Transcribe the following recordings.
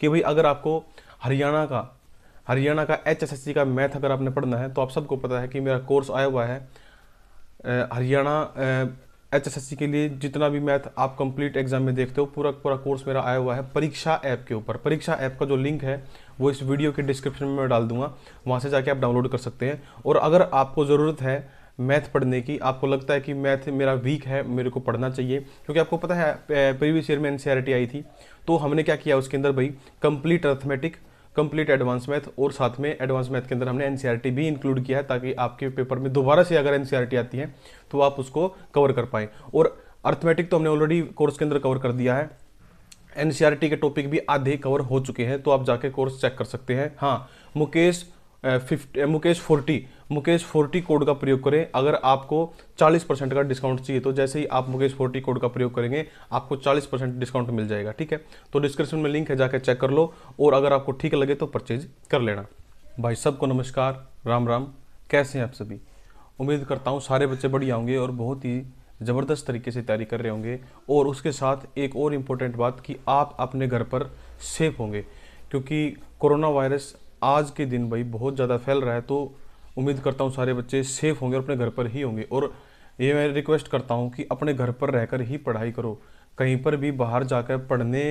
कि भाई अगर आपको हरियाणा का हरियाणा का एच एस एस सी का मैथ अगर आपने पढ़ना है तो आप सबको पता है कि मेरा कोर्स आया हुआ है Haryana H S S C के लिए जितना भी मैथ आप कंप्लीट एग्जाम में देखते हो पूरा पूरा कोर्स मेरा आया हुआ है परीक्षा ऐप के ऊपर परीक्षा ऐप का जो लिंक है वो इस वीडियो के डिस्क्रिप्शन में मैं डाल दूंगा वहाँ से जाके आप डाउनलोड कर सकते हैं और अगर आपको ज़रूरत है मैथ पढ़ने की आपको लगता है कि मैथ मेरा वीक है मेरे को पढ़ना चाहिए क्योंकि आपको पता है प्रीवियस ईयर में एन आई थी तो हमने क्या किया उसके अंदर भाई complete arithmetic complete advance math और साथ में एडवांस मैथ के अंदर हमने एन भी इंक्लूड किया है ताकि आपके पेपर में दोबारा से अगर एन आती है तो आप उसको कवर कर पाएँ और अर्थमेटिक तो हमने ऑलरेडी कोर्स के अंदर कवर कर दिया है एन के टॉपिक भी आधे कवर हो चुके हैं तो आप जाके कोर्स चेक कर सकते हैं हाँ Mukesh fifty Mukesh forty Mukesh forty code का प्रयोग करें अगर आपको 40 परसेंट का डिस्काउंट चाहिए तो जैसे ही आप मुकेश फोर्टी कोड का प्रयोग करेंगे आपको 40 परसेंट डिस्काउंट मिल जाएगा ठीक है तो डिस्क्रिप्शन में लिंक है जाकर चेक कर लो और अगर आपको ठीक लगे तो परचेज कर लेना भाई सबको नमस्कार राम राम कैसे हैं आप सभी उम्मीद करता हूँ सारे बच्चे बढ़िया होंगे और बहुत ही ज़बरदस्त तरीके से तैयारी कर रहे होंगे और उसके साथ एक और इम्पोर्टेंट बात कि आप अपने घर पर सेफ होंगे क्योंकि कोरोना वायरस आज के दिन भाई बहुत ज़्यादा फैल रहा है तो उम्मीद करता हूँ सारे बच्चे सेफ़ होंगे और अपने घर पर ही होंगे और ये मैं रिक्वेस्ट करता हूँ कि अपने घर पर रहकर ही पढ़ाई करो कहीं पर भी बाहर जाकर पढ़ने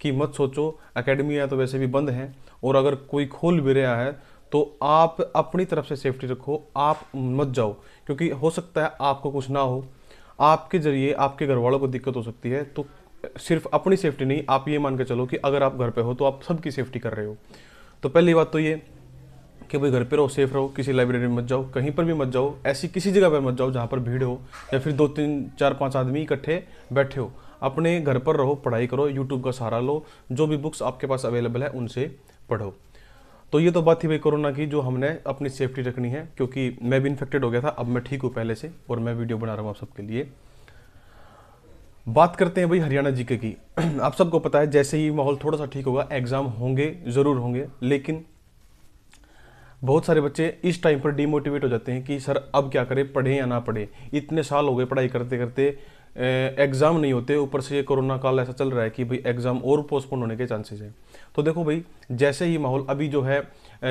की मत सोचो अकेडमियाँ तो वैसे भी बंद हैं और अगर कोई खोल भी रहा है तो आप अपनी तरफ से सेफ्टी रखो आप मत जाओ क्योंकि हो सकता है आपको कुछ ना हो आपके ज़रिए आपके घर वालों को दिक्कत हो सकती है तो सिर्फ अपनी सेफ्टी नहीं आप ये मान के चलो कि अगर आप घर पे हो तो आप सबकी सेफ्टी कर रहे हो तो पहली बात तो ये कि भाई घर पे रहो सेफ रहो किसी लाइब्रेरी में मत जाओ कहीं पर भी मत जाओ ऐसी किसी जगह पर मत जाओ जहाँ पर भीड़ हो या फिर दो तीन चार पाँच आदमी इकट्ठे बैठे हो अपने घर पर रहो पढ़ाई करो यूट्यूब का सहारा लो जो भी बुक्स आपके पास अवेलेबल है उनसे पढ़ो तो ये तो बात थी भाई कोरोना की जो हमने अपनी सेफ्टी रखनी है क्योंकि मैं भी इन्फेक्टेड हो गया था अब मैं ठीक हूँ पहले से और मैं वीडियो बना रहा हूँ आप सबके लिए बात करते हैं भाई हरियाणा जीके की आप सबको पता है जैसे ही माहौल थोड़ा सा ठीक होगा एग्ज़ाम होंगे ज़रूर होंगे लेकिन बहुत सारे बच्चे इस टाइम पर डीमोटिवेट हो जाते हैं कि सर अब क्या करें पढ़ें या ना पढ़ें इतने साल हो गए पढ़ाई करते करते एग्ज़ाम नहीं होते ऊपर से ये कोरोना काल ऐसा चल रहा है कि भाई एग्ज़ाम और पोस्टपोन होने के चांसेस हैं तो देखो भाई जैसे ही माहौल अभी जो है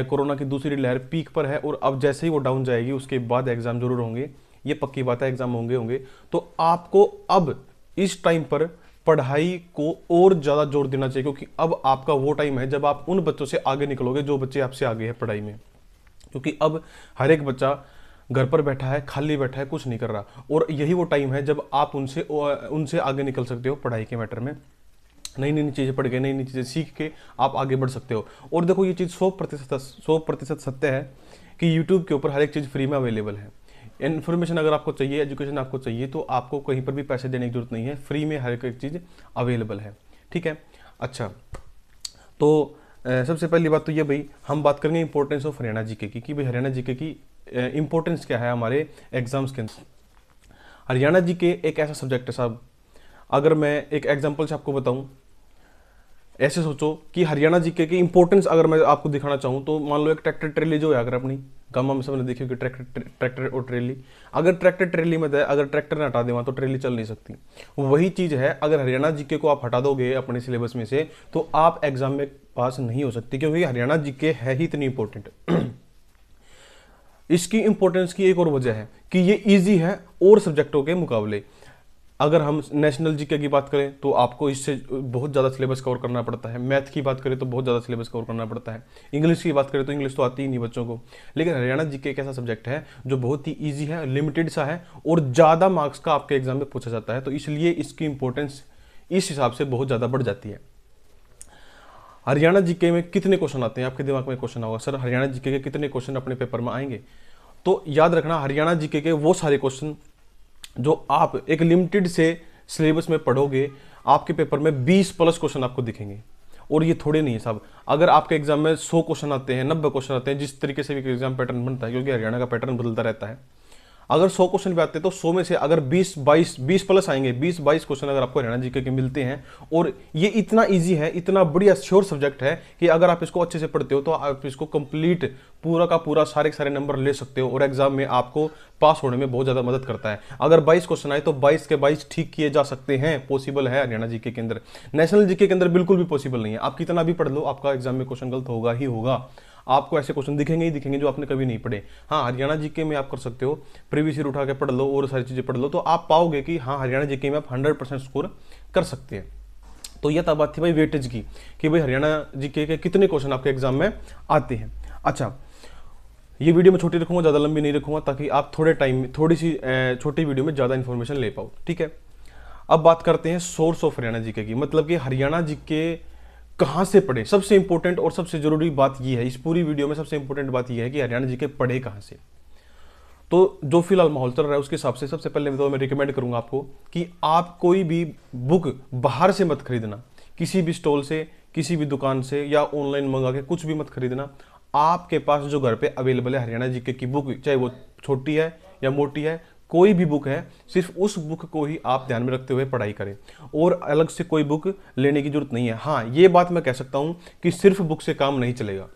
कोरोना की दूसरी लहर पीक पर है और अब जैसे ही वो डाउन जाएगी उसके बाद एग्ज़ाम ज़रूर होंगे ये पक्की बात है एग्ज़ाम होंगे होंगे तो आपको अब इस टाइम पर पढ़ाई को और ज़्यादा जोर देना चाहिए क्योंकि अब आपका वो टाइम है जब आप उन बच्चों से आगे निकलोगे जो बच्चे आपसे आगे हैं पढ़ाई में क्योंकि अब हर एक बच्चा घर पर बैठा है खाली बैठा है कुछ नहीं कर रहा और यही वो टाइम है जब आप उनसे उनसे आगे निकल सकते हो पढ़ाई के मैटर में नई नई चीज़ें पढ़ के नई नई चीज़ें सीख के आप आगे बढ़ सकते हो और देखो ये चीज़ सौ प्रतिशत सौ प्रतिशत सत्य है कि यूट्यूब के ऊपर हर एक चीज़ फ्री में अवेलेबल है इन्फॉर्मेशन अगर आपको चाहिए एजुकेशन आपको चाहिए तो आपको कहीं पर भी पैसे देने की जरूरत नहीं है फ्री में हर एक चीज़ अवेलेबल है ठीक है अच्छा तो सबसे पहली बात तो ये भाई हम बात करेंगे इंपॉर्टेंस ऑफ हरियाणा जीके की कि भाई हरियाणा जीके की इंपॉर्टेंस क्या है हमारे एग्जाम्स के अंदर हरियाणा जीके एक ऐसा सब्जेक्ट है साहब अगर मैं एक एग्जाम्पल से आपको बताऊँ ऐसे सोचो कि हरियाणा जीके की इंपॉर्टेंस अगर मैं आपको दिखाना चाहूँ तो मान लो एक ट्रैक्टर ट्रेली जो है अगर अपनी गाँव में सबने देखी कि ट्रैक्टर ट्रैक्टर और ट्रेली अगर ट्रैक्टर ट्रेली में तो अगर ट्रैक्टर ने हटा वहाँ तो ट्रेली चल नहीं सकती वही चीज़ है अगर हरियाणा जीके को आप हटा दोगे अपने सिलेबस में से तो आप एग्जाम में पास नहीं हो सकती क्योंकि हरियाणा जीके है ही इतनी इंपॉर्टेंट इसकी इंपॉर्टेंस की एक और वजह है कि ये इजी है और सब्जेक्टों के मुकाबले अगर हम नेशनल जीके की बात करें तो आपको इससे बहुत ज़्यादा सिलेबस कवर करना पड़ता है मैथ की बात करें तो बहुत ज़्यादा सिलेबस कवर करना पड़ता है इंग्लिश की बात करें तो इंग्लिश तो आती ही नहीं बच्चों को लेकिन हरियाणा जीके एक ऐसा सब्जेक्ट है जो बहुत ही ईजी है लिमिटेड सा है और ज़्यादा मार्क्स का आपके एग्जाम में पूछा जाता है तो इसलिए इसकी इंपॉर्टेंस इस हिसाब से बहुत ज़्यादा बढ़ जाती है हरियाणा जीके में कितने क्वेश्चन आते हैं आपके दिमाग में क्वेश्चन होगा सर हरियाणा जीके के कितने क्वेश्चन अपने पेपर में आएंगे तो याद रखना हरियाणा जीके के वो सारे क्वेश्चन जो आप एक लिमिटेड से सिलेबस में पढ़ोगे आपके पेपर में 20 प्लस क्वेश्चन आपको दिखेंगे और ये थोड़े नहीं है साहब अगर आपके एग्जाम में 100 क्वेश्चन आते हैं 90 क्वेश्चन आते हैं जिस तरीके से भी एग्जाम पैटर्न बनता है क्योंकि हरियाणा का पैटर्न बदलता रहता है अगर 100 क्वेश्चन भी आते हैं तो 100 में से अगर 20 22 20 प्लस आएंगे 20 22 क्वेश्चन अगर आपको हरियाणा जीके के मिलते हैं और ये इतना इजी है इतना बढ़िया श्योर सब्जेक्ट है कि अगर आप इसको अच्छे से पढ़ते हो तो आप इसको कंप्लीट पूरा का पूरा सारे सारे नंबर ले सकते हो और एग्जाम में आपको पास होने में बहुत ज़्यादा मदद करता है अगर बाईस क्वेश्चन आए तो बाईस के बाईस ठीक किए जा सकते हैं पॉसिबल है हरियाणा जी के अंदर नेशनल जीके के अंदर बिल्कुल भी पॉसिबल नहीं है आप कितना भी पढ़ लो आपका एग्जाम में क्वेश्चन गलत होगा ही होगा आपको ऐसे क्वेश्चन दिखेंगे ही दिखेंगे जो आपने कभी नहीं पढ़े हाँ हरियाणा जीके में आप कर सकते हो प्रीवियस ईयर उठा के पढ़ लो और सारी चीज़ें पढ़ लो तो आप पाओगे कि हाँ हरियाणा जीके में आप हंड्रेड स्कोर कर सकते हैं तो यह तब बात थी भाई वेटेज की कि भाई हरियाणा जीके के कितने क्वेश्चन आपके एग्जाम में आते हैं अच्छा ये वीडियो मैं छोटी रखूंगा ज़्यादा लंबी नहीं रखूंगा ताकि आप थोड़े टाइम में थोड़ी सी छोटी वीडियो में ज़्यादा इन्फॉर्मेशन ले पाओ ठीक है अब बात करते हैं सोर्स ऑफ हरियाणा जीके की मतलब कि हरियाणा जीके कहाँ से पढ़े सबसे इंपोर्टेंट और सबसे जरूरी बात यह है इस पूरी वीडियो में सबसे इंपोर्टेंट बात यह है कि हरियाणा जी के पढ़े कहाँ से तो जो फिलहाल माहौल चल रहा है उसके हिसाब से सबसे पहले मैं तो मैं रिकमेंड करूंगा आपको कि आप कोई भी बुक बाहर से मत खरीदना किसी भी स्टॉल से किसी भी दुकान से या ऑनलाइन मंगा के कुछ भी मत खरीदना आपके पास जो घर पे अवेलेबल है हरियाणा जी की बुक चाहे वो छोटी है या मोटी है कोई भी बुक है सिर्फ उस बुक को ही आप ध्यान में रखते हुए पढ़ाई करें और अलग से कोई बुक लेने की जरूरत नहीं है हाँ ये बात मैं कह सकता हूँ कि सिर्फ बुक से काम नहीं चलेगा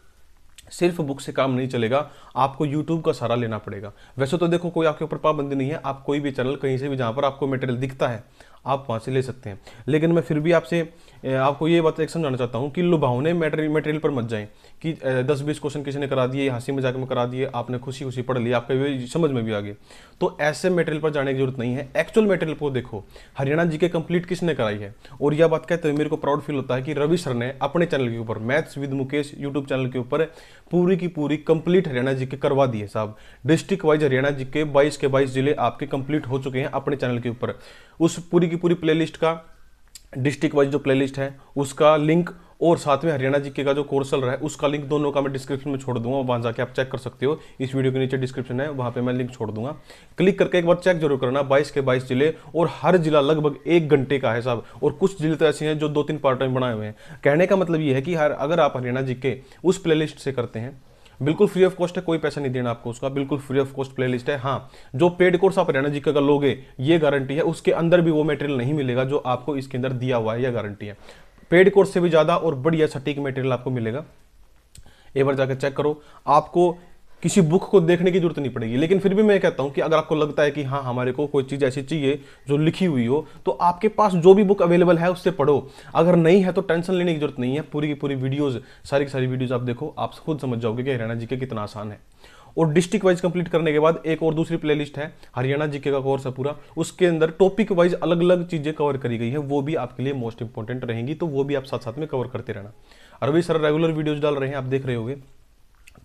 सिर्फ बुक से काम नहीं चलेगा आपको यूट्यूब का सहारा लेना पड़ेगा वैसे तो देखो कोई आपके ऊपर पाबंदी नहीं है आप कोई भी चैनल कहीं से भी जहाँ पर आपको मटेरियल दिखता है आप वहाँ से ले सकते हैं लेकिन मैं फिर भी आपसे आपको ये बात एक समझाना चाहता हूँ कि लुभावने मेटेरियल मेटेरियल पर मत जाएं कि दस बीस क्वेश्चन किसी ने करा दिए हंसी मजाक में करा दिए आपने खुशी खुशी पढ़ लिया आपका भी समझ में भी आ गए तो ऐसे मेटेरियल पर जाने की जरूरत नहीं है एक्चुअल मेटेरियल को देखो हरियाणा जी के कंप्लीट किसने कराई है और यह बात कहते हुए मेरे को प्राउड फील होता है कि रवि सर ने अपने चैनल के ऊपर maths with Mukesh YouTube channel के ऊपर पूरी की पूरी कंप्लीट हरियाणा जी के करवा दिए साहब डिस्ट्रिक्ट वाइज हरियाणा जी के बाईस के बाईस जिले आपके कंप्लीट हो चुके हैं अपने चैनल के ऊपर उस पूरी पूरी की पूरी प्लेलिस्ट का डिस्ट्रिक्ट वाइज जो प्लेलिस्ट है उसका लिंक और साथ में हरियाणा जी के का जो कोर्स चल रहा है उसका लिंक दोनों का मैं डिस्क्रिप्शन में छोड़ दूंगा वहां जाके आप चेक कर सकते हो इस वीडियो के नीचे डिस्क्रिप्शन है वहां पे मैं लिंक छोड़ दूंगा क्लिक करके एक बार चेक जरूर करना 22 के 22 जिले और हर जिला लगभग एक घंटे का है साहब और कुछ जिले तो ऐसे हैं जो दो तीन पार्ट में बनाए हुए हैं कहने का मतलब ये है कि हर अगर आप हरियाणा जी उस प्ले से करते हैं बिल्कुल फ्री ऑफ कॉस्ट है कोई पैसा नहीं देना आपको उसका बिल्कुल फ्री ऑफ कॉस्ट प्ले है हाँ जो पेड कोर्स आप रहना जी का अगर लोगे ये गारंटी है उसके अंदर भी वो मटेरियल नहीं मिलेगा जो आपको इसके अंदर दिया हुआ है यह गारंटी है पेड कोर्स से भी ज़्यादा और बढ़िया सटीक मटेरियल आपको मिलेगा एक बार जाकर चेक करो आपको किसी बुक को देखने की जरूरत नहीं पड़ेगी लेकिन फिर भी मैं कहता हूं कि अगर आपको लगता है कि हाँ हमारे को कोई चीज़ ऐसी चाहिए जो लिखी हुई हो तो आपके पास जो भी बुक अवेलेबल है उससे पढ़ो अगर नहीं है तो टेंशन लेने की जरूरत नहीं है पूरी की पूरी वीडियोज़ सारी की सारी वीडियोज़ आप देखो आप खुद समझ जाओगे कि हरियाणा जी के कितना आसान है और डिस्ट्रिक्ट वाइज कंप्लीट करने के बाद एक और दूसरी प्लेलिस्ट है हरियाणा जीके का कोर्स है पूरा उसके अंदर टॉपिक वाइज अलग अलग चीज़ें कवर करी गई है वो भी आपके लिए मोस्ट इंपॉर्टेंट रहेंगी तो वो भी आप साथ साथ में कवर करते रहना अरविंद सर रेगुलर वीडियोज डाल रहे हैं आप देख रहे होंगे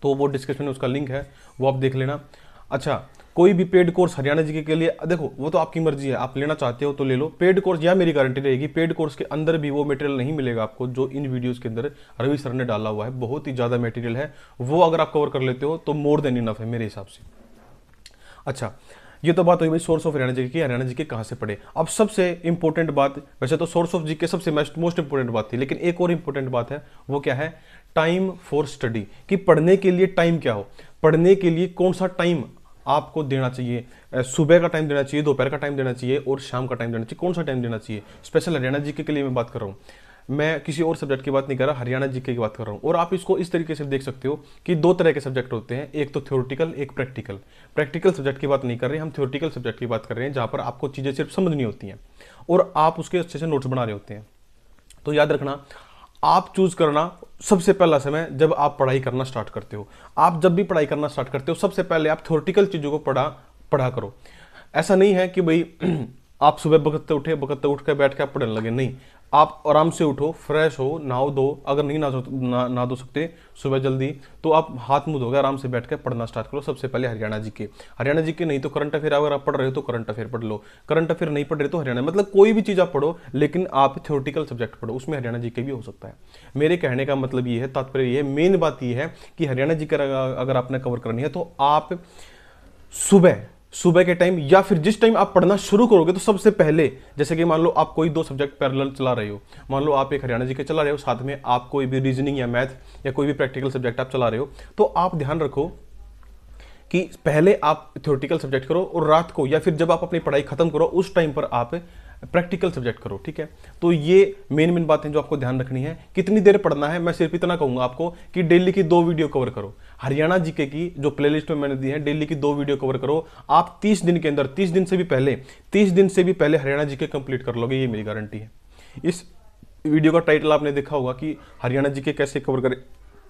तो वो डिस्क्रिप्शन में उसका लिंक है वो आप देख लेना अच्छा कोई भी पेड कोर्स हरियाणा जी के लिए देखो वो तो आपकी मर्जी है आप लेना चाहते हो तो ले लो पेड कोर्स या मेरी गारंटी रहेगी पेड कोर्स के अंदर भी वो मटेरियल नहीं मिलेगा आपको जो इन वीडियोस के अंदर रवि सर ने डाला हुआ है बहुत ही ज़्यादा मटेरियल है वो अगर आप कवर कर लेते हो तो मोर देन इनफ है मेरे हिसाब से अच्छा ये तो बात हुई भाई सोर्स ऑफ हरियाणा जी की हरियाणा जी के कहाँ से पढ़े अब सबसे इंपॉर्टेंट बात वैसे तो सोर्स ऑफ जी के सबसे मोस्ट इंपॉर्टेंट बात थी लेकिन एक और इंपॉर्टेंट बात है वो क्या है टाइम फॉर स्टडी कि पढ़ने के लिए टाइम क्या हो पढ़ने के लिए कौन सा टाइम आपको देना चाहिए सुबह का टाइम देना चाहिए दोपहर का टाइम देना चाहिए और शाम का टाइम देना चाहिए कौन सा टाइम देना चाहिए स्पेशल हरियाणा जी के लिए मैं बात कर रहा हूँ मैं किसी और सब्जेक्ट की बात नहीं कर रहा हरियाणा जीके की बात कर रहा हूँ और आप इसको इस तरीके से देख सकते हो कि दो तरह के सब्जेक्ट होते हैं एक तो थ्योरेटिकल एक प्रैक्टिकल प्रैक्टिकल सब्जेक्ट की बात नहीं कर रहे हम थ्योरेटिकल सब्जेक्ट की बात कर रहे हैं जहाँ पर आपको चीज़ें सिर्फ समझनी होती हैं और आप उसके अच्छे से नोट्स बना रहे होते हैं तो याद रखना आप चूज करना सबसे पहला समय जब आप पढ़ाई करना स्टार्ट करते हो आप जब भी पढ़ाई करना स्टार्ट करते हो सबसे पहले आप थ्योरेटिकल चीज़ों को पढ़ा पढ़ा करो ऐसा नहीं है कि भाई आप सुबह बकत उठे बकत उठ कर बैठ के आप पढ़ने लगे नहीं आप आराम से उठो फ्रेश हो नहाओ दो अगर नहीं ना ना, दो सकते सुबह जल्दी तो आप हाथ मुँह धोगे आराम से बैठ कर पढ़ना स्टार्ट करो सबसे पहले हरियाणा जी के हरियाणा जी के नहीं तो करंट अफेयर अगर आप पढ़ रहे हो तो करंट अफेयर पढ़ लो करंट अफेयर नहीं पढ़ रहे तो हरियाणा मतलब कोई भी चीज़ आप पढ़ो लेकिन आप थ्योरटिकल सब्जेक्ट पढ़ो उसमें हरियाणा जी के भी हो सकता है मेरे कहने का मतलब ये है तात्पर्य ये है मेन बात यह है कि हरियाणा जी का अगर आपने कवर करनी है तो आप सुबह सुबह के टाइम या फिर जिस टाइम आप पढ़ना शुरू करोगे तो सबसे पहले जैसे कि मान लो आप कोई दो सब्जेक्ट पैरेलल चला रहे हो मान लो आप एक हरियाणा जी के चला रहे हो साथ में आप कोई भी रीजनिंग या मैथ या कोई भी प्रैक्टिकल सब्जेक्ट आप चला रहे हो तो आप ध्यान रखो कि पहले आप थ्योरेटिकल सब्जेक्ट करो और रात को या फिर जब आप अपनी पढ़ाई खत्म करो उस टाइम पर आप प्रैक्टिकल सब्जेक्ट करो ठीक है तो ये मेन मेन बातें जो आपको ध्यान रखनी है कितनी देर पढ़ना है मैं सिर्फ इतना कहूँगा आपको कि डेली की दो वीडियो कवर करो हरियाणा जीके की जो प्लेलिस्ट में मैंने दी है डेली की दो वीडियो कवर करो आप 30 दिन के अंदर 30 दिन से भी पहले 30 दिन से भी पहले हरियाणा जीके कंप्लीट कर लोगे ये मेरी गारंटी है इस वीडियो का टाइटल आपने देखा होगा कि हरियाणा जी के कैसे कवर करें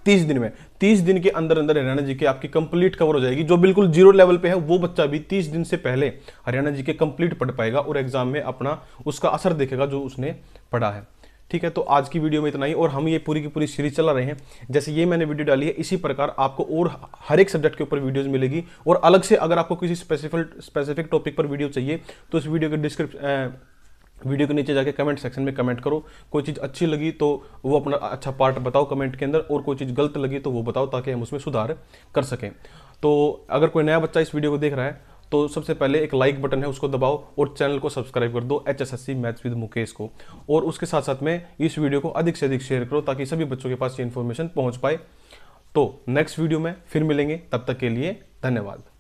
तीस दिन में तीस दिन के अंदर अंदर हरियाणा जी के आपकी कंप्लीट कवर हो जाएगी जो बिल्कुल जीरो लेवल पे है वो बच्चा भी तीस दिन से पहले हरियाणा जी के कंप्लीट पढ़ पाएगा और एग्जाम में अपना उसका असर देखेगा जो उसने पढ़ा है ठीक है तो आज की वीडियो में इतना ही और हम ये पूरी की पूरी सीरीज चला रहे हैं जैसे ये मैंने वीडियो डाली है इसी प्रकार आपको और हर एक सब्जेक्ट के ऊपर वीडियोस मिलेगी और अलग से अगर आपको किसी स्पेसिफिक स्पेसिफिक टॉपिक पर वीडियो चाहिए तो इस वीडियो के डिस्क्रिप्शन वीडियो के नीचे जाके कमेंट सेक्शन में कमेंट करो कोई चीज़ अच्छी लगी तो वो अपना अच्छा पार्ट बताओ कमेंट के अंदर और कोई चीज़ गलत लगी तो वो बताओ ताकि हम उसमें सुधार कर सकें तो अगर कोई नया बच्चा इस वीडियो को देख रहा है तो सबसे पहले एक लाइक बटन है उसको दबाओ और चैनल को सब्सक्राइब कर दो H S maths with Mukesh को और उसके साथ साथ में इस वीडियो को अधिक से अधिक शेयर करो ताकि सभी बच्चों के पास ये इन्फॉर्मेशन पहुँच पाए तो नेक्स्ट वीडियो में फिर मिलेंगे तब तक के लिए धन्यवाद